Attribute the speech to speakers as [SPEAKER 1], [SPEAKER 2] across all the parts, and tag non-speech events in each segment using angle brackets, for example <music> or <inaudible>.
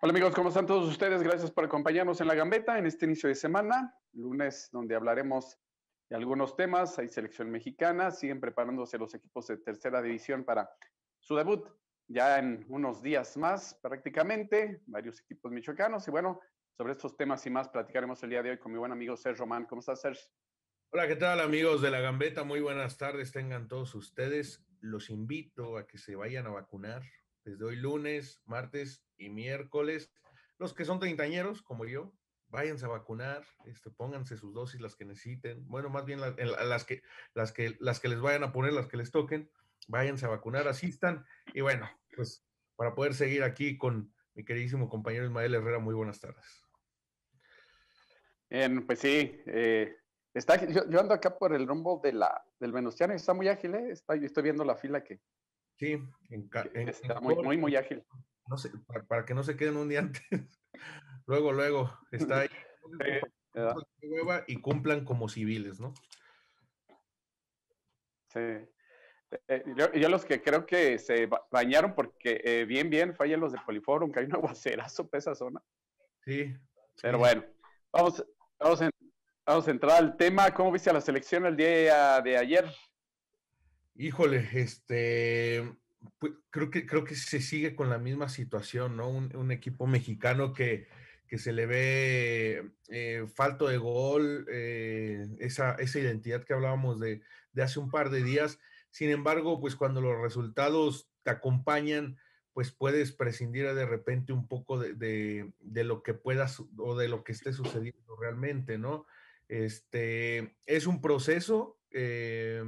[SPEAKER 1] Hola amigos, ¿cómo están todos ustedes? Gracias por acompañarnos en La Gambeta en este inicio de semana, lunes donde hablaremos de algunos temas. Hay selección mexicana, siguen preparándose los equipos de tercera división para su debut ya en unos días más prácticamente, varios equipos michoacanos. Y bueno, sobre estos temas y más platicaremos el día de hoy con mi buen amigo Sergio Román.
[SPEAKER 2] ¿Cómo estás, Sergio? Hola, ¿qué tal amigos de La Gambeta? Muy buenas tardes, tengan todos ustedes. Los invito a que se vayan a vacunar desde hoy lunes, martes y miércoles. Los que son treintañeros, como yo, váyanse a vacunar, este, pónganse sus dosis las que necesiten. Bueno, más bien las, que, las, que, las que les vayan a poner, las que les toquen, váyanse a vacunar, asistan. Y bueno, pues para poder seguir aquí con mi queridísimo compañero Ismael Herrera, muy buenas tardes. Bien, pues sí,
[SPEAKER 1] eh, está, yo, ando acá por el rumbo de la, del Venustiano está muy ágil, eh, estoy viendo
[SPEAKER 2] la fila que, Sí, en, está muy, muy, ágil. No sé, para, que no se queden un día antes. <laughs> luego, luego, está ahí. <laughs> y cumplan como civiles, ¿no? Sí.
[SPEAKER 1] Eh, yo, los que creo que se bañaron porque eh, bien, bien fallan los de Poliforum, que hay un <laughs> aguacerazo para esa zona. Sí. Pero bueno, vamos, vamos, vamos a entrar al tema. ¿Cómo viste a la selección el día de ayer?
[SPEAKER 2] Híjole, este, pues, creo, que, creo que se sigue con la misma situación, ¿no? Un, equipo mexicano que, que, se le ve eh, falto de gol, eh, esa, esa, identidad que hablábamos de, hace un par de días. Sin embargo, pues cuando los resultados te acompañan, pues puedes prescindir de repente un poco de, lo que puedas o de lo que esté sucediendo realmente, ¿no? Este, es un proceso eh,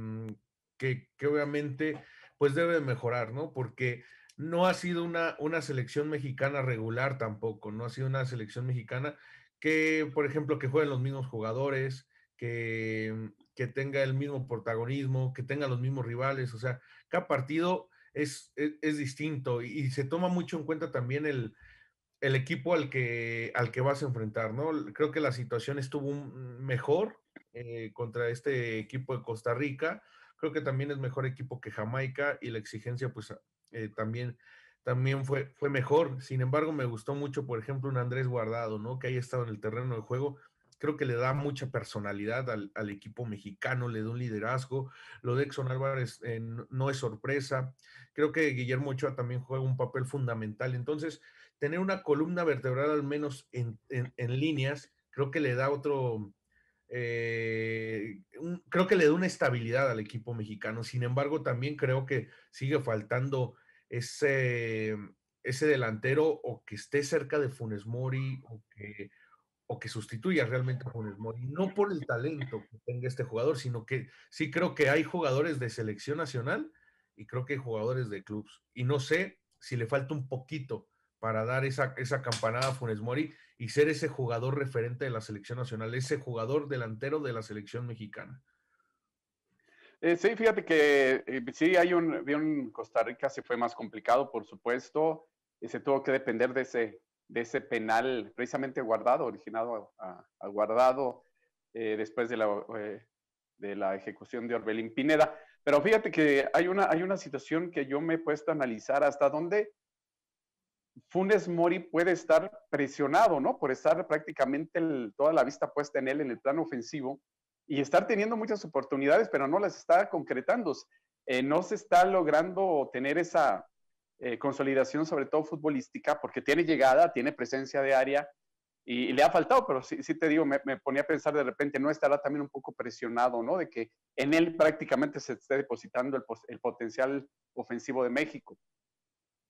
[SPEAKER 2] que, obviamente pues debe mejorar, ¿no? Porque no ha sido una, selección mexicana regular tampoco, no ha sido una selección mexicana que, por ejemplo, que jueguen los mismos jugadores, que, tenga el mismo protagonismo, que tenga los mismos rivales, o sea, cada partido es, e, distinto y, se toma mucho en cuenta también el, equipo al que, al que vas a enfrentar, ¿no? Creo que la situación estuvo mejor eh, contra este equipo de Costa Rica, Creo que también es mejor equipo que Jamaica y la exigencia pues ah, eh, también, también fue, fue mejor. Sin embargo, me gustó mucho, por ejemplo, un Andrés Guardado, ¿no? Que haya estado en el terreno de juego. Creo que le da mucha personalidad al, equipo mexicano, le da un liderazgo. Lo de Exxon Álvarez eh, no es sorpresa. Creo que Guillermo Ochoa también juega un papel fundamental. Entonces, tener una columna vertebral al menos en líneas, creo que le da otro, eh, creo que le da una estabilidad al equipo mexicano. Sin embargo, también creo que sigue faltando ese, ese delantero o que esté cerca de Funes Mori o que, o que sustituya realmente a Funes Mori. No por el talento que tenga este jugador, sino que sí creo que hay jugadores de selección nacional y creo que hay jugadores de clubes. Y no sé si le falta un poquito para dar esa, esa campanada a Funes Mori y ser ese jugador referente de la selección nacional, ese jugador delantero de la selección mexicana.
[SPEAKER 1] Eh, sí, fíjate que eh, sí, hay un, en Costa Rica se fue más complicado, por supuesto, se tuvo que depender de ese, de ese penal precisamente guardado, originado a, guardado eh, después de la, de la ejecución de Orbelín Pineda. Pero fíjate que hay una, hay una situación que yo me he puesto a analizar hasta dónde Funes Mori puede estar presionado, ¿no? Por estar prácticamente toda la vista puesta en él en el plano ofensivo y estar teniendo muchas oportunidades, pero no las está concretando. Eh, no se está logrando tener esa eh, consolidación, sobre todo futbolística, porque tiene llegada, tiene presencia de área y, le ha faltado, pero sí, sí te digo, me, ponía a pensar de repente, no estará también un poco presionado, ¿no? De que en él prácticamente se esté depositando el potencial
[SPEAKER 2] ofensivo de México.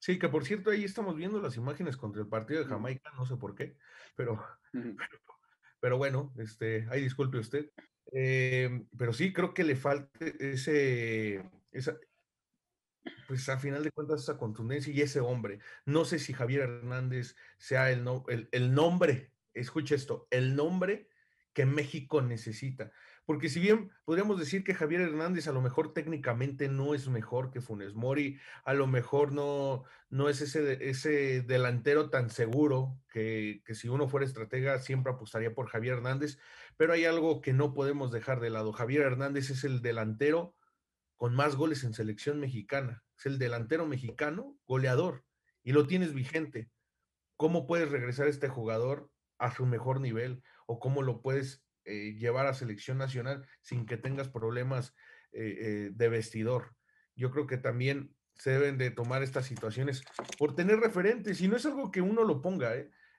[SPEAKER 2] Sí, que por cierto, ahí estamos viendo las imágenes contra el partido de Jamaica, no sé por qué, pero, <laughs> pero, bueno, este, ahí disculpe usted. Em, pero sí, creo que le falta ese, esa, pues a final de cuentas, esa contundencia y ese hombre. No sé si Javier Hernández sea el, el, el nombre, escuche esto, el nombre que México necesita porque si bien podríamos decir que Javier Hernández a lo mejor técnicamente no es mejor que Funes Mori, a lo mejor no, no es ese, ese delantero tan seguro que, que si uno fuera estratega siempre apostaría por Javier Hernández, pero hay algo que no podemos dejar de lado. Javier Hernández es el delantero con más goles en selección mexicana, es el delantero mexicano goleador y lo tienes vigente. ¿Cómo puedes regresar este jugador a su mejor nivel o cómo lo puedes eh, llevar a selección nacional sin que tengas problemas eh, eh, de vestidor. Yo creo que también se deben de tomar estas situaciones por tener referentes y no es algo que uno lo ponga,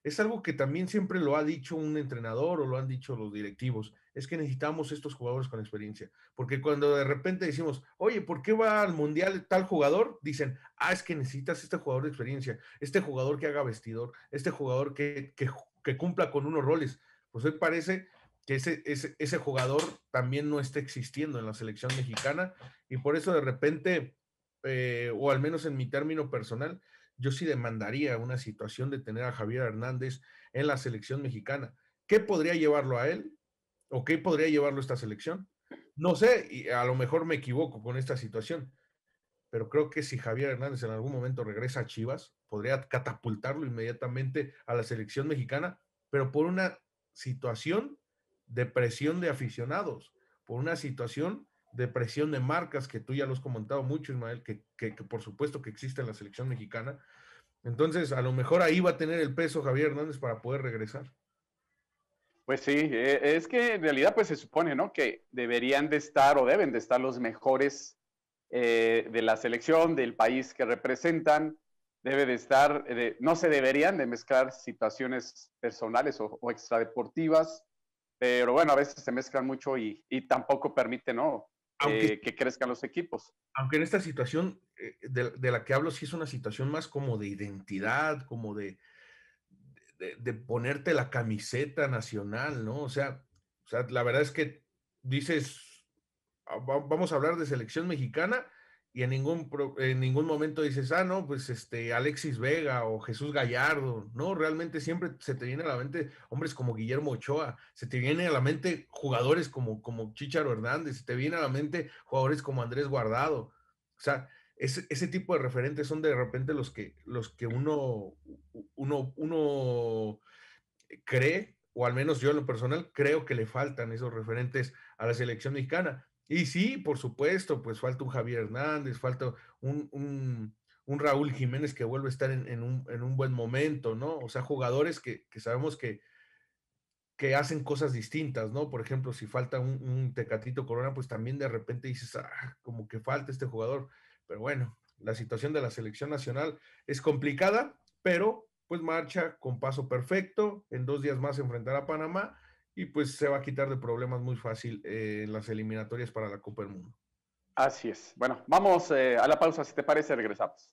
[SPEAKER 2] es algo que también siempre lo ha dicho un entrenador o lo han dicho los directivos, es que necesitamos estos jugadores con experiencia, porque cuando de repente decimos, oye, ¿por qué va al mundial tal jugador? Dicen, ah, es que necesitas este jugador de experiencia, este jugador que haga vestidor, este jugador que, que, que cumpla con unos roles. Pues hoy parece que ese, ese, ese, jugador también no esté existiendo en la selección mexicana y por eso de repente, eh, o al menos en mi término personal, yo sí demandaría una situación de tener a Javier Hernández en la selección mexicana. ¿Qué podría llevarlo a él? ¿O qué podría llevarlo a esta selección? No sé, y a lo mejor me equivoco con esta situación, pero creo que si Javier Hernández en algún momento regresa a Chivas, podría catapultarlo inmediatamente a la selección mexicana, pero por una situación de presión de aficionados, por una situación de presión de marcas, que tú ya lo has comentado mucho, Ismael, que, que, por supuesto que existe en la selección mexicana. Entonces, a lo mejor ahí va a tener el peso Javier Hernández para poder regresar.
[SPEAKER 1] Pues sí, e, es que en realidad pues se supone, ¿no? Que deberían de estar o deben de estar los mejores eh, de la selección, del país que representan. Debe de estar, eh, no se deberían de mezclar situaciones personales o, o extradeportivas pero bueno, a veces se mezclan mucho y, tampoco permite, ¿no? Aunque, eh, que crezcan los equipos.
[SPEAKER 2] Aunque en esta situación eh, de, la que hablo sí es una situación más como de identidad, como de, de, ponerte la camiseta nacional, ¿no? O sea, o sea, la verdad es que dices, ah, vamos a hablar de selección mexicana y en ningún, en ningún momento dices, ah, no, pues este Alexis Vega o Jesús Gallardo, no, realmente siempre se te viene a la mente hombres como Guillermo Ochoa, se te viene a la mente jugadores como, como Chicharo Hernández, se te viene a la mente jugadores como Andrés Guardado, o sea, ese, ese tipo de referentes son de repente los que, los que uno, uno, uno cree, o al menos yo en lo personal creo que le faltan esos referentes a la selección mexicana. Y sí, por supuesto, pues falta un Javier Hernández, falta un, Raúl Jiménez que vuelve a estar en, un, buen momento, ¿no? O sea, jugadores que, sabemos que, que hacen cosas distintas, ¿no? Por ejemplo, si falta un, Tecatito Corona, pues también de repente dices, ah, como que falta este jugador. Pero bueno, la situación de la selección nacional es complicada, pero pues marcha con paso perfecto. En dos días más enfrentará a Panamá y pues se va a quitar de problemas muy fácil eh, en las eliminatorias para la Copa del Mundo. Así es. Bueno, vamos eh,
[SPEAKER 1] a la pausa, si te parece, regresamos.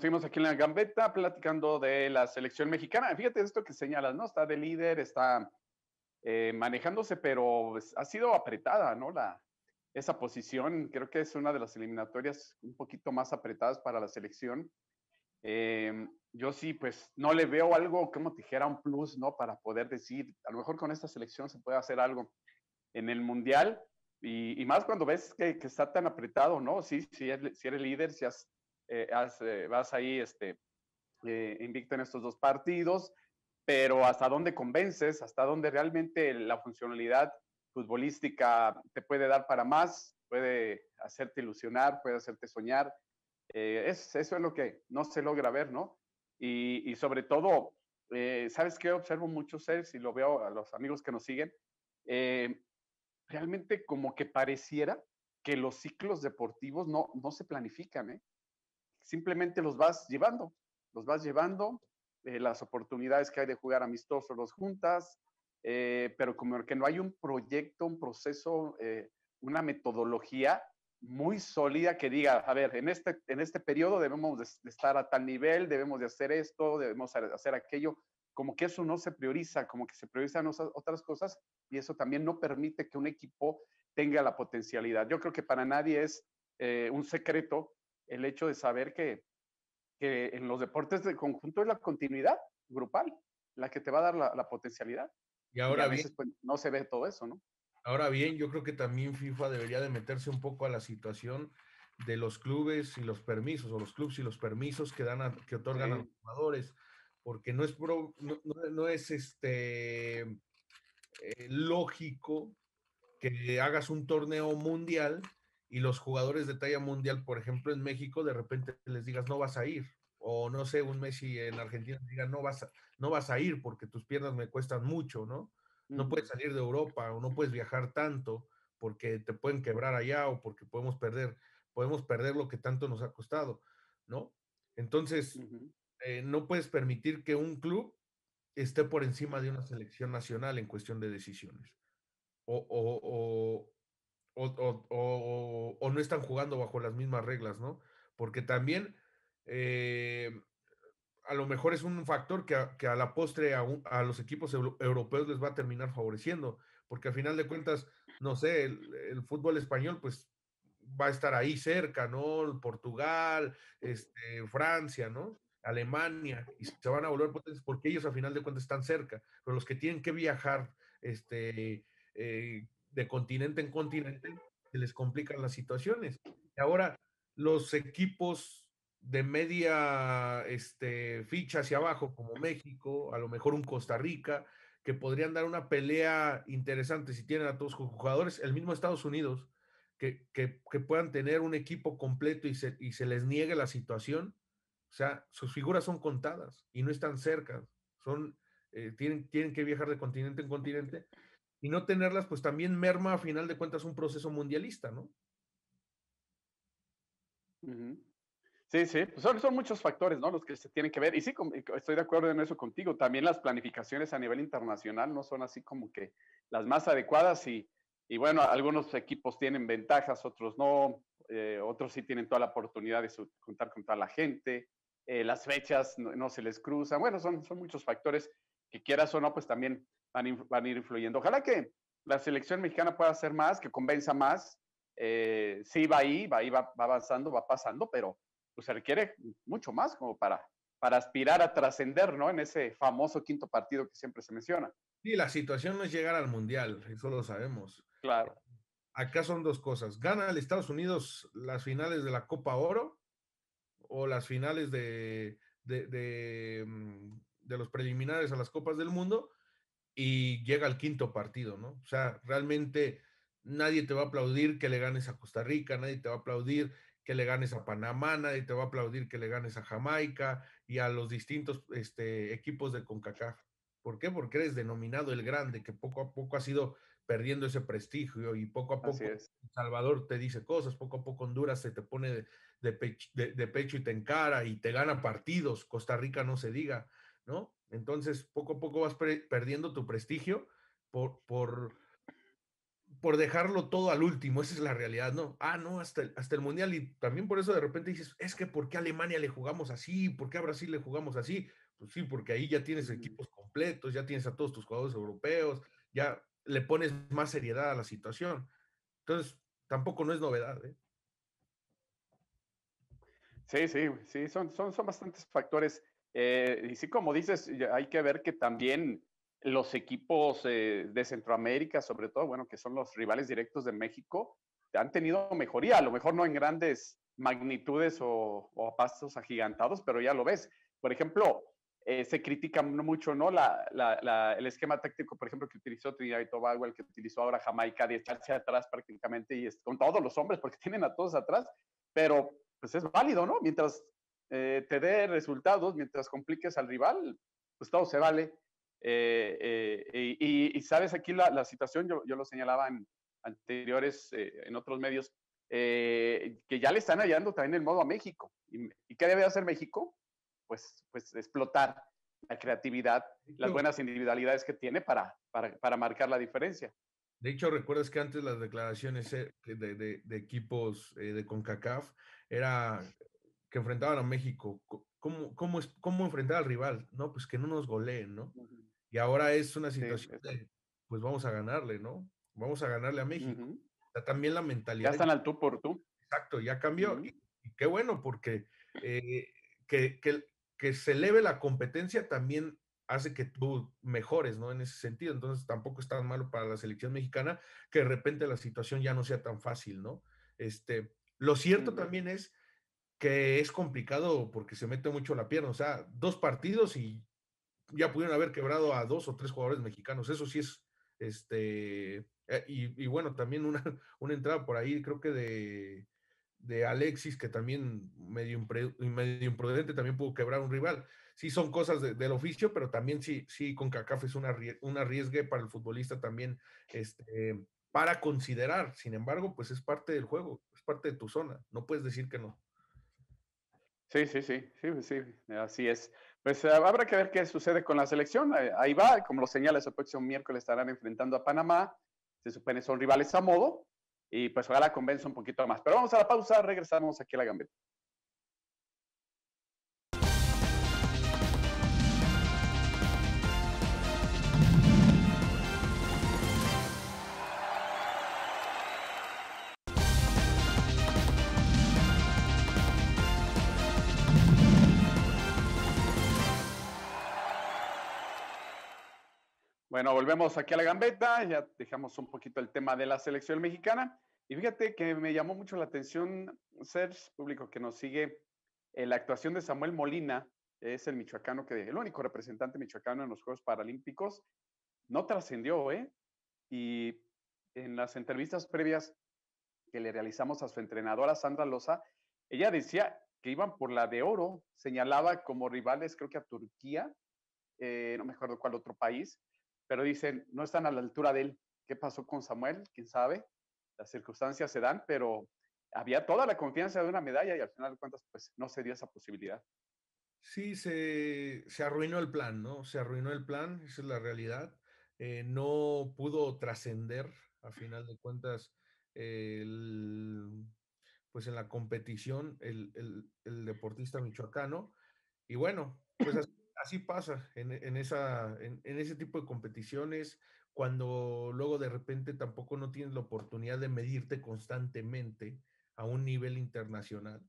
[SPEAKER 1] seguimos aquí en la gambeta platicando de la selección mexicana. Fíjate esto que señalas, ¿no? Está de líder, está eh, manejándose, pero ha sido apretada, ¿no? La, esa posición creo que es una de las eliminatorias un poquito más apretadas para la selección. Em, yo sí, pues no le veo algo, como tijera un plus, ¿no? Para poder decir, a lo mejor con esta selección se puede hacer algo en el Mundial. Y, y más cuando ves que, que, está tan apretado, ¿no? Sí, si eres líder, si has eh, eh, vas ahí este, eh, invicto en estos dos partidos, pero hasta dónde convences, hasta dónde realmente la funcionalidad futbolística te puede dar para más, puede hacerte ilusionar, puede hacerte soñar. Es, eso es lo que no se logra ver, ¿no? Y, sobre todo, ¿sabes qué? Observo muchos seres y lo veo a los amigos que nos siguen realmente como que pareciera que los ciclos deportivos no, no se planifican, ¿eh? simplemente los vas llevando, los vas llevando, eh, las oportunidades que hay de jugar amistosos los juntas, eh, pero como que no hay un proyecto, un proceso, eh, una metodología muy sólida que diga, a ver, en este, en este periodo debemos de estar a tal nivel, debemos de hacer esto, debemos hacer aquello, como que eso no se prioriza, como que se priorizan otras cosas y eso también no permite que un equipo tenga la potencialidad. Yo creo que para nadie es un secreto el hecho de saber que, en los deportes de conjunto es la continuidad grupal la que te va a dar la, potencialidad. Y ahora bien, pues, no se ve todo eso, ¿no?
[SPEAKER 2] Ahora bien, yo creo que también FIFA debería de meterse un poco a la situación de los clubes y los permisos, o los clubes y los permisos que dan que otorgan a los jugadores, porque no es es este eh, lógico que hagas un torneo mundial y los jugadores de talla mundial, por ejemplo, en México, de repente les digas, no vas a ir. O no sé, un Messi en Argentina diga, no vas a, no vas a ir porque tus piernas me cuestan mucho, ¿no? No puedes salir de Europa o no puedes viajar tanto porque te pueden quebrar allá o porque podemos perder, podemos perder lo que tanto nos ha costado, ¿no? Entonces, eh, no puedes permitir que un club esté por encima de una selección nacional en cuestión de decisiones. o, o, o, no están jugando bajo las mismas reglas, ¿no? Porque también eh, a lo mejor es un factor que a, la postre a, los equipos europeos les va a terminar favoreciendo, porque al final de cuentas, no sé, el, fútbol español pues va a estar ahí cerca, ¿no? Portugal, este, Francia, ¿no? Alemania, y se van a volver potentes porque ellos a final de cuentas están cerca, pero los que tienen que viajar, este, eh, de continente en continente se les complican las situaciones. Y ahora los equipos de media este, ficha hacia abajo, como México, a lo mejor un Costa Rica, que podrían dar una pelea interesante si tienen a todos los jugadores, el mismo Estados Unidos, que, puedan tener un equipo completo y se, les niegue la situación. O sea, sus figuras son contadas y no están cerca, son, eh, tienen, tienen que viajar de continente en continente y no tenerlas, pues también merma a final de cuentas un proceso mundialista, ¿no?
[SPEAKER 1] Sí, sí, pues son, son, muchos factores, ¿no? Los que se tienen que ver. Y sí, estoy de acuerdo en eso contigo. También las planificaciones a nivel internacional no son así como que las más adecuadas y, bueno, algunos equipos tienen ventajas, otros no, eh, otros sí tienen toda la oportunidad de contar con toda la gente, eh, las fechas no, se les cruzan, bueno, son, son muchos factores que quieras o no, pues también van, van, a ir influyendo. Ojalá que la selección mexicana pueda hacer más, que convenza más. Eh, sí, va ahí, va ahí, va, avanzando, va pasando, pero pues se requiere mucho más como para, para aspirar a trascender, ¿no? En ese famoso quinto partido que siempre se menciona.
[SPEAKER 2] Sí, la situación no es llegar al Mundial, eso lo sabemos. Claro. Acá son dos cosas. ¿Gana el Estados Unidos las finales de la Copa Oro o las finales de, de, de, mm, de los preliminares a las Copas del Mundo? y llega al quinto partido, ¿no? O sea, realmente nadie te va a aplaudir que le ganes a Costa Rica, nadie te va a aplaudir que le ganes a Panamá, nadie te va a aplaudir que le ganes a Jamaica y a los distintos este, equipos de CONCACAF. ¿Por qué? Porque eres denominado el grande, que poco a poco ha sido perdiendo ese prestigio y poco a poco Salvador te dice cosas, poco a poco Honduras se te pone de, pecho, y te encara y te gana partidos, Costa Rica no se diga, ¿no? Entonces, poco a poco vas perdiendo tu prestigio por, por, por dejarlo todo al último. Esa es la realidad, ¿no? Ah, no, hasta el, Mundial. Y también por eso de repente dices, es que ¿por qué a Alemania le jugamos así? ¿Por qué a Brasil le jugamos así? Pues sí, porque ahí ya tienes equipos completos, ya tienes a todos tus jugadores europeos, ya le pones más seriedad a la situación. Entonces, tampoco no es novedad, ¿eh?
[SPEAKER 1] Sí, sí, sí, son, son, son bastantes factores eh, y sí, como dices, hay que ver que también los equipos eh, de Centroamérica, sobre todo, bueno, que son los rivales directos de México, han tenido mejoría, a lo mejor no en grandes magnitudes o, pasos agigantados, pero ya lo ves. Por ejemplo, eh, se critica mucho ¿no? La, el esquema táctico, por ejemplo, que utilizó Trinidad y Tobago, el que utilizó ahora Jamaica, de echarse atrás prácticamente y con todos los hombres, porque <laughs> tienen a todos atrás, pero pues es válido, ¿no? Mientras eh, te dé resultados mientras compliques al rival, pues todo se vale. Eh, eh, y, sabes, aquí la, situación, yo, lo señalaba en anteriores, en otros medios, que ya le están hallando también el modo a México. ¿Y, qué debe hacer México? Pues, pues explotar la creatividad, las buenas individualidades que tiene para, para, marcar la diferencia.
[SPEAKER 2] De hecho, recuerdas que antes las declaraciones de, de equipos de CONCACAF era que enfrentaban a México, ¿cómo, cómo, es, cómo enfrentar al rival? No, pues que no nos goleen, ¿no? Y ahora es una situación de, pues vamos a ganarle, ¿no? Vamos a ganarle a México. también la mentalidad. Ya están al tú por tú. Exacto, ya cambió. y, qué bueno, porque <laughs> eh, que, que, se eleve la competencia también hace que tú mejores, ¿no? En ese sentido. Entonces tampoco es tan malo para la selección mexicana que de repente la situación ya no sea tan fácil, ¿no? Este, lo cierto también es que es complicado porque se mete mucho la pierna. O sea, dos partidos y ya pudieron haber quebrado a dos o tres jugadores mexicanos. Eso sí es, este, eh, y, bueno, también una, <laughs> una, entrada por ahí, creo que de, Alexis, que también medio, medio, imprudente, también pudo quebrar un rival. Sí son cosas del oficio, pero también sí, sí, con CACAF es una, arriesgue para el futbolista también, este, para considerar. Sin embargo, pues es parte del juego, es parte de tu zona. No puedes decir que no.
[SPEAKER 1] Sí, sí, sí, sí, pues sí, así es. Pues ah, habrá que ver qué sucede con la selección. Eh, ahí va, como lo señala, el próximo miércoles estarán enfrentando a Panamá. Se supone son rivales a modo. Y pues ojalá convenza un poquito más. Pero vamos a la pausa, regresamos aquí a la gambeta. Bueno, volvemos aquí a la gambeta, ya dejamos un poquito el tema de la selección mexicana. Y fíjate que me llamó mucho la atención, ser público que nos sigue, eh, la actuación de Samuel Molina, es el michoacano que, el único representante michoacano en los Juegos Paralímpicos, no trascendió, ¿eh? Y en las entrevistas previas que le realizamos a su entrenadora Sandra Loza, ella decía que iban por la de oro, señalaba como rivales creo que a Turquía, eh, no me acuerdo cuál otro país, pero dicen, no están a la altura de él. ¿Qué pasó con Samuel? ¿Quién sabe? Las circunstancias se dan, pero había toda la confianza de una medalla y al final de cuentas, pues no se dio esa posibilidad.
[SPEAKER 2] Sí, se, arruinó el plan, ¿no? Se arruinó el plan, esa es la realidad. Eh, no pudo trascender, al final de cuentas, pues en la competición, el, el deportista michoacano. Y bueno, pues así así pasa en, esa, en, ese tipo de competiciones, cuando luego de repente tampoco no tienes la oportunidad de medirte constantemente a un nivel internacional,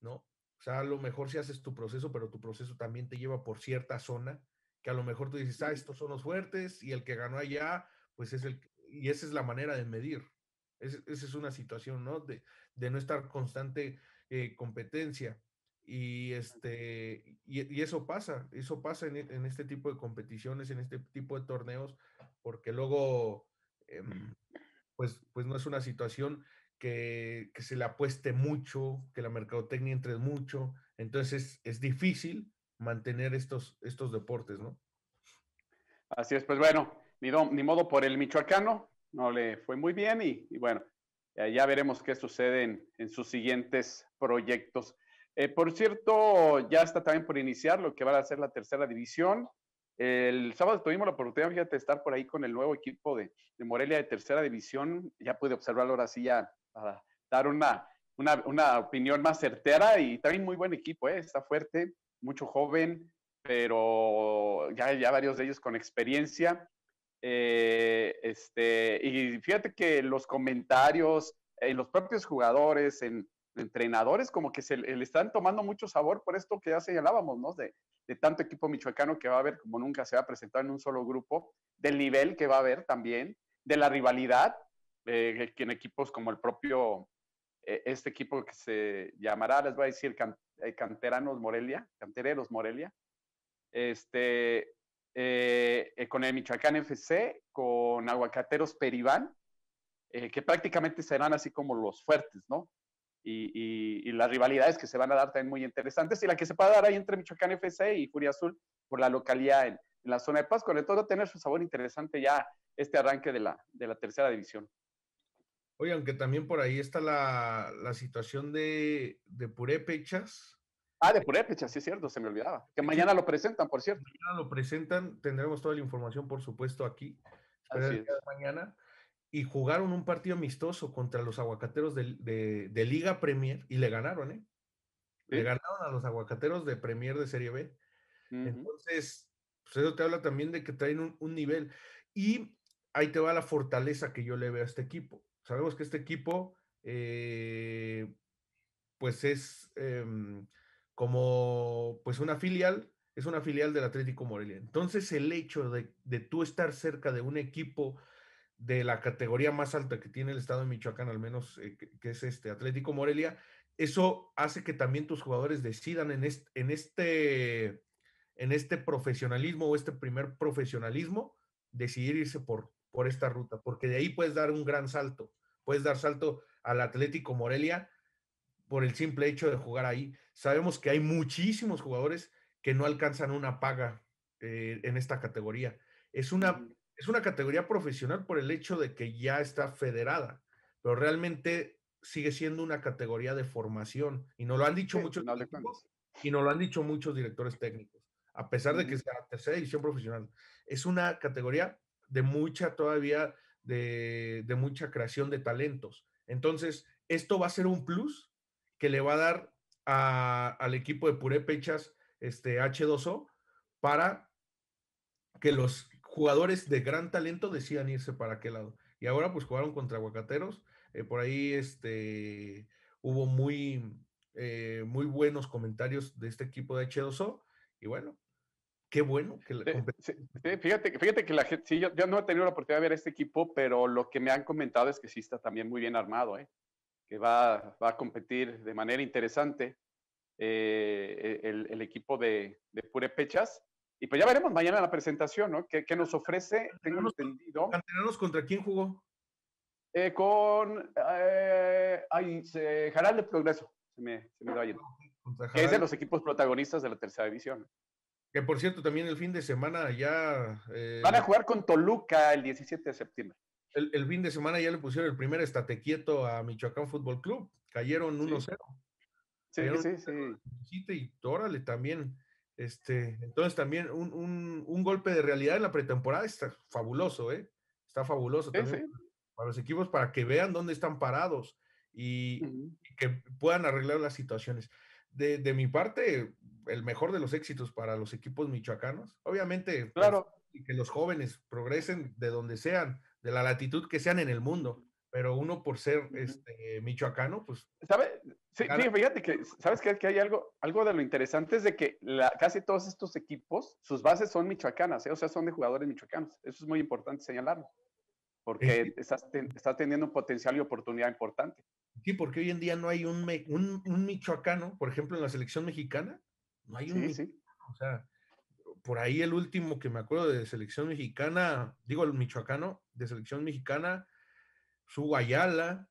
[SPEAKER 2] ¿no? O sea, a lo mejor si haces tu proceso, pero tu proceso también te lleva por cierta zona, que a lo mejor tú dices, ah, estos son los fuertes y el que ganó allá, pues es el, y esa es la manera de medir. esa es una situación, ¿no? De, no estar constante eh, competencia. Y, este, y, eso pasa, eso pasa en, este tipo de competiciones, en este tipo de torneos, porque luego, em, pues, pues no es una situación que, se le apueste mucho, que la mercadotecnia entre mucho, entonces es, difícil mantener estos, estos deportes, ¿no?
[SPEAKER 1] Así es, pues bueno, ni, ni modo por el michoacano, no le fue muy bien y, bueno, ya veremos qué sucede en, en sus siguientes proyectos. Eh, por cierto, ya está también por iniciar lo que va a ser la tercera división. El sábado tuvimos la oportunidad, fíjate, de estar por ahí con el nuevo equipo de, Morelia de tercera división. Ya pude observarlo ahora sí, ya para ah, dar una, una, opinión más certera y también muy buen equipo, eh, está fuerte, mucho joven, pero ya, ya varios de ellos con experiencia. Eh, este, y fíjate que los comentarios en los propios jugadores, en, entrenadores como que se le están tomando mucho sabor por esto que ya señalábamos, ¿no? De, tanto equipo michoacano que va a haber, como nunca se va a presentar en un solo grupo, del nivel que va a haber también, de la rivalidad, eh, que en equipos como el propio, eh, este equipo que se llamará, les voy a decir, eh, Canteranos Morelia, Cantereros Morelia, este, con el Michoacán FC, con Aguacateros Peribán, que prácticamente serán así como los fuertes, ¿no? y, las rivalidades que se van a dar también muy interesantes y la que se a dar ahí entre Michoacán FC y Furia Azul por la localidad en, la zona de Pascua. con el todo tener su sabor interesante ya este arranque de la, de la tercera división.
[SPEAKER 2] Oye, aunque también por ahí está la, la situación de, de Purépechas.
[SPEAKER 1] Ah, de Purépechas sí es cierto, se me olvidaba.
[SPEAKER 2] Que mañana lo presentan, por cierto. Mañana lo presentan, tendremos toda la información, por supuesto, aquí. Mañana y jugaron un partido amistoso contra los aguacateros de, Liga Premier y le ganaron, ¿eh? Le ganaron a los aguacateros de Premier de Serie B. Entonces, pues, eso te habla también de que traen un, nivel. Y ahí te va la fortaleza que yo le veo a este equipo. Sabemos que este equipo, eh, pues es em, como pues una filial, es una filial del Atlético Morelia. Entonces, el hecho de, de tú estar cerca de un equipo de la categoría más alta que tiene el estado de Michoacán, al menos eh, que, es este Atlético Morelia, eso hace que también tus jugadores decidan en este, en este, en este profesionalismo o este primer profesionalismo, decidir irse por, por esta ruta, porque de ahí puedes dar un gran salto, puedes dar salto al Atlético Morelia por el simple hecho de jugar ahí. Sabemos que hay muchísimos jugadores que no alcanzan una paga eh, en esta categoría. Es una es una categoría profesional por el hecho de que ya está federada, pero realmente sigue siendo una categoría de formación y nos lo han dicho muchos y lo han dicho muchos directores técnicos, a pesar de que sea la tercera división profesional. Es una categoría de mucha todavía, de, mucha creación de talentos. Entonces, esto va a ser un plus que le va a dar al equipo de Purépechas este, H2O para que los jugadores de gran talento decían irse para aquel lado. Y ahora pues jugaron contra Aguacateros. Eh, por ahí este, hubo muy, eh, muy buenos comentarios de este equipo de h Y bueno, qué bueno
[SPEAKER 1] fíjate, fíjate que la gente, sí, yo, no he tenido la oportunidad de ver este equipo, pero lo que me han comentado es que sí está también muy bien armado, ¿eh? que va, va, a competir de manera interesante e-, el, equipo de, de Purepechas. Y pues ya veremos mañana la presentación, ¿no? ¿Qué nos ofrece, tengo entendido. contra quién jugó? Eh, con eh, ay, se, Jaral de Progreso, se me, se me ah, Que es de los equipos protagonistas de la tercera división. Que por cierto, también el fin de
[SPEAKER 2] semana ya. Eh, Van a jugar con Toluca el 17 de septiembre. El, fin de semana ya le pusieron el primer estate quieto a Michoacán Fútbol Club. Cayeron 1-0. Sí. sí, sí, Y órale, también este, entonces también un, golpe de realidad en la pretemporada está fabuloso, ¿eh? Está fabuloso también para los equipos para que vean dónde están parados y, que puedan arreglar las situaciones. De, mi parte, el mejor de los éxitos para los equipos michoacanos. Obviamente, pues, claro. y que los jóvenes progresen de donde sean, de la latitud que sean en el mundo pero uno por ser este, michoacano, pues... ¿Sabes? Sí, fíjate que,
[SPEAKER 1] ¿sabes que, que hay algo, algo de lo interesante? Es de que la, casi todos estos equipos, sus bases son michoacanas, ¿eh? o sea, son de jugadores michoacanos. Eso es muy importante señalarlo, porque está estás, teniendo un potencial y oportunidad importante.
[SPEAKER 2] Sí, porque hoy en día no hay un, un, michoacano, por ejemplo, en la selección mexicana, no hay un... Sí, O sea, por ahí el último que me acuerdo de selección mexicana, digo el michoacano, de selección mexicana, su Guayala,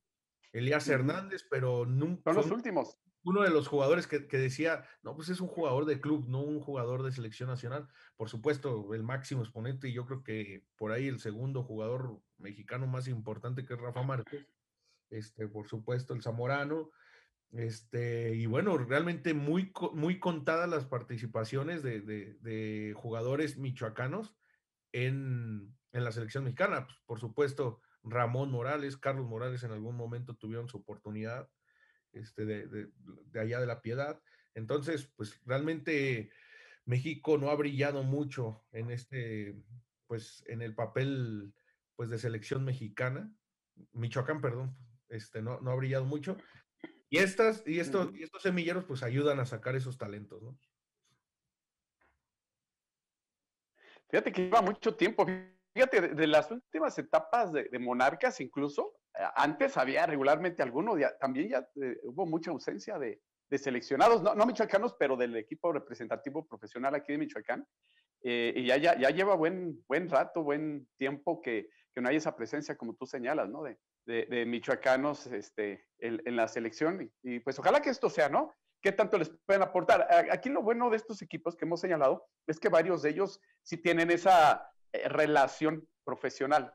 [SPEAKER 2] Elías Hernández, pero nunca. los últimos. Uno de los jugadores que, decía, no, pues es un jugador de club, no un jugador de selección nacional. Por supuesto, el máximo exponente, y yo creo que por ahí el segundo jugador mexicano más importante que es Rafa Márquez, este, por supuesto, el Zamorano. Este, y bueno, realmente muy, muy contadas las participaciones de, de, de jugadores michoacanos en, en, la selección mexicana. Pues, por supuesto, Ramón Morales, Carlos Morales en algún momento tuvieron su oportunidad este, de, allá de la piedad. Entonces, pues realmente México no ha brillado mucho en este, pues en el papel pues de selección mexicana, Michoacán, perdón, este, no, no ha brillado mucho. Y, estas, y, estos, y estos semilleros pues ayudan a sacar esos talentos, ¿no? Fíjate que lleva mucho tiempo Fíjate, de las últimas etapas de, monarcas,
[SPEAKER 1] incluso, eh, antes había regularmente alguno, también ya eh, hubo mucha ausencia de, seleccionados, no, michoacanos, pero del equipo representativo profesional aquí de Michoacán. Eh, y ya, lleva buen, buen rato, buen tiempo que, no hay esa presencia, como tú señalas, ¿no? De, michoacanos este, en, la selección. Y, pues ojalá que esto sea, ¿no? ¿Qué tanto les pueden aportar? Aquí lo bueno de estos equipos que hemos señalado es que varios de ellos sí tienen esa eh, relación profesional.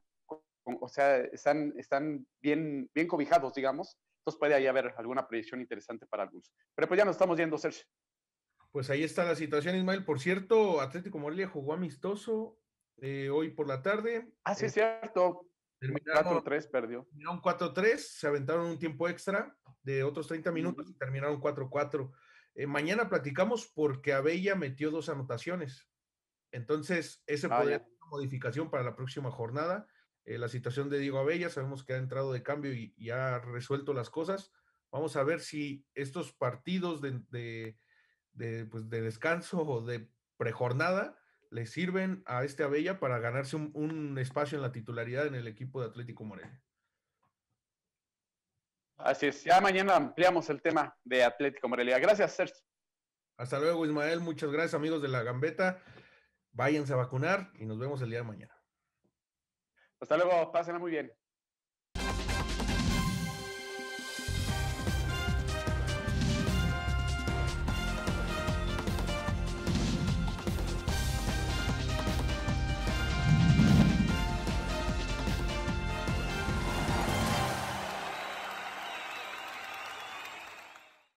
[SPEAKER 1] O sea, están, están bien, bien cobijados, digamos. Entonces puede ahí haber alguna predicción interesante para algunos. Pero
[SPEAKER 2] pues ya nos estamos yendo, Sergio. Pues ahí está la situación, Ismael. Por cierto, Atlético Morelia jugó amistoso eh, hoy por la tarde. Ah, sí, es eh, cierto. Terminaron 4-3, perdió. Terminaron 4-3, se aventaron un tiempo extra de otros 30 minutos y terminaron 4-4. mañana platicamos porque Abella metió dos anotaciones. Entonces, ese ah, podría modificación para la próxima jornada. Eh, la situación de Diego Abella, sabemos que ha entrado de cambio y, ha resuelto las cosas. Vamos a ver si estos partidos pues, de, descanso o de prejornada le sirven a este Abella para ganarse un, un espacio en la titularidad en el equipo de Atlético Morelia.
[SPEAKER 1] Así es, ya mañana ampliamos el tema de Atlético Morelia.
[SPEAKER 2] Gracias, Sergio. Hasta luego, Ismael. Muchas gracias, amigos de la Gambeta váyanse a vacunar y nos vemos el día de mañana. Hasta luego, pásenla muy bien.